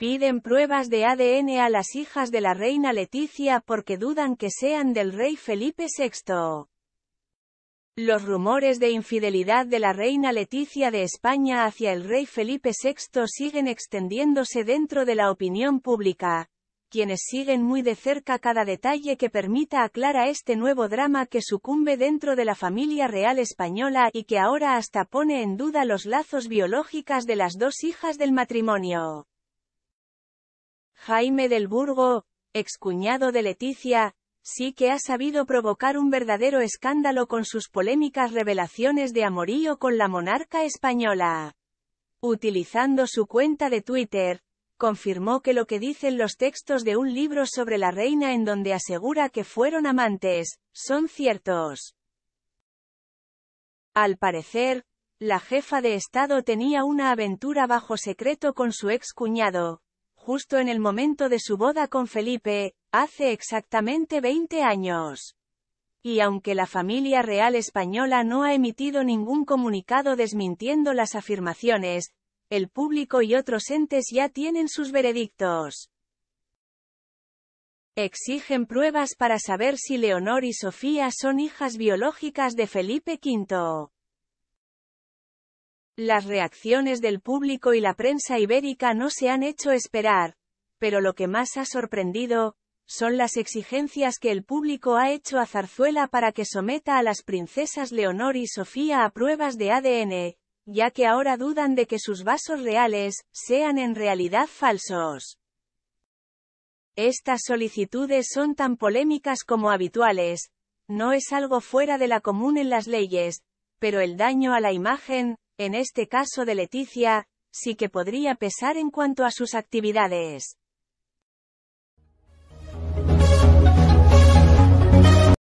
Piden pruebas de ADN a las hijas de la reina Leticia porque dudan que sean del rey Felipe VI. Los rumores de infidelidad de la reina Leticia de España hacia el rey Felipe VI siguen extendiéndose dentro de la opinión pública, quienes siguen muy de cerca cada detalle que permita aclarar este nuevo drama que sucumbe dentro de la familia real española y que ahora hasta pone en duda los lazos biológicas de las dos hijas del matrimonio. Jaime del Burgo, excuñado de Leticia, sí que ha sabido provocar un verdadero escándalo con sus polémicas revelaciones de amorío con la monarca española. Utilizando su cuenta de Twitter, confirmó que lo que dicen los textos de un libro sobre la reina en donde asegura que fueron amantes, son ciertos. Al parecer, la jefa de Estado tenía una aventura bajo secreto con su excuñado justo en el momento de su boda con Felipe, hace exactamente 20 años. Y aunque la familia real española no ha emitido ningún comunicado desmintiendo las afirmaciones, el público y otros entes ya tienen sus veredictos. Exigen pruebas para saber si Leonor y Sofía son hijas biológicas de Felipe V. Las reacciones del público y la prensa ibérica no se han hecho esperar, pero lo que más ha sorprendido, son las exigencias que el público ha hecho a Zarzuela para que someta a las princesas Leonor y Sofía a pruebas de ADN, ya que ahora dudan de que sus vasos reales, sean en realidad falsos. Estas solicitudes son tan polémicas como habituales, no es algo fuera de la común en las leyes, pero el daño a la imagen, en este caso de Leticia, sí que podría pesar en cuanto a sus actividades.